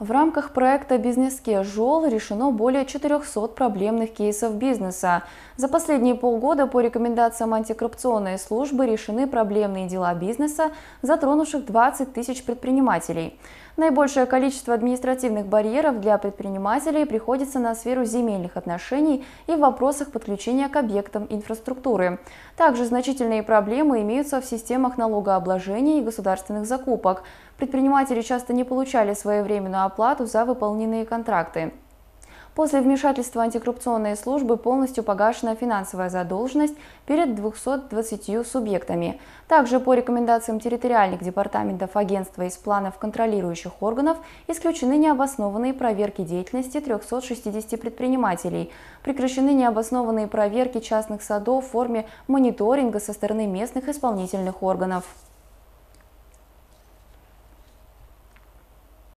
В рамках проекта «Бизнес-кежуал» решено более 400 проблемных кейсов бизнеса. За последние полгода по рекомендациям антикоррупционной службы решены проблемные дела бизнеса, затронувших 20 тысяч предпринимателей. Наибольшее количество административных барьеров для предпринимателей приходится на сферу земельных отношений и в вопросах подключения к объектам инфраструктуры. Также значительные проблемы имеются в системах налогообложения и государственных закупок – Предприниматели часто не получали своевременную оплату за выполненные контракты. После вмешательства антикоррупционной службы полностью погашена финансовая задолженность перед 220 субъектами. Также по рекомендациям территориальных департаментов агентства из планов контролирующих органов исключены необоснованные проверки деятельности 360 предпринимателей, прекращены необоснованные проверки частных садов в форме мониторинга со стороны местных исполнительных органов.